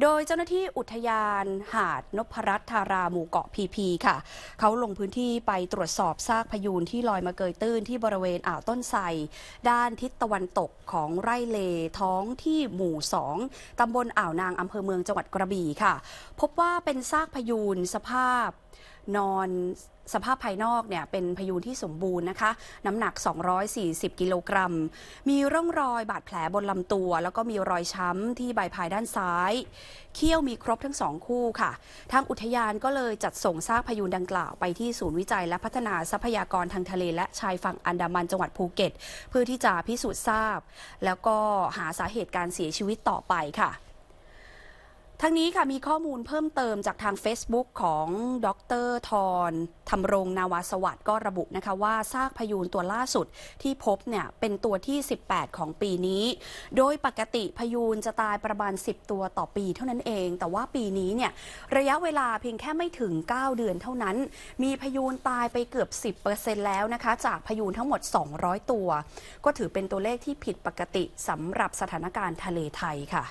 โดยเจ้าหน้าที่อุทยานหาดนพรัตธาราหมู่เกาะพีพีค่ะ เขาลงพื้นที่ไปตรวจสอบซากพยูนที่ลอยมาเกยตื้นที่บริเวณอ่าวต้นไทรด้านทิศตะวันตกของไร่เลท้องที่หมู่ 2 ตำบลอ่าวนางอำเภอเมืองจังหวัดกระบี่ค่ะ พบว่าเป็นซากพยูนสภาพนอนสภาพภายนอกเนี่ยเป็นพยูนที่สมบูรณ์นะคะ น้ำหนัก 240 กิโลกรัม มีร่องรอยบาดแผลบนลำตัว แล้วก็มีรอยช้ำที่ใบพายด้านซ้าย เขี้ยวมีครบทั้งสองคู่ค่ะทางอุทยานก็เลยจัดส่งซากพยูนดังกล่าวไปที่ศูนย์วิจัยและพัฒนาทรัพยากรทางทะเลและชายฝั่งอันดามันจังหวัดภูเก็ต เพื่อที่จะพิสูจน์ทราบ แล้วก็หาสาเหตุการเสียชีวิตต่อไปค่ะทั้งนี้ค่ะมีข้อมูลเพิ่มเติมจากทาง Facebook ของดรทอนธรรมรงนาวาสวัสด์ก็ระบุนะคะว่าซากพยูนตัวล่าสุดที่พบเนี่ยเป็นตัวที่ 18 ของปีนี้ โดยปกติพยูนจะตายประมาณ 10 ตัวต่อปีเท่านั้นเอง แต่ว่าปีนี้เนี่ย ระยะเวลาเพียงแค่ไม่ถึง 9 เดือนเท่านั้น มีพยูนตายไปเกือบ 10%แล้วนะคะจากพยูนทั้งหมด 200 ตัว ก็ถือเป็นตัวเลขที่ผิดปกติสำหรับสถานการณ์ทะเลไทยค่ะ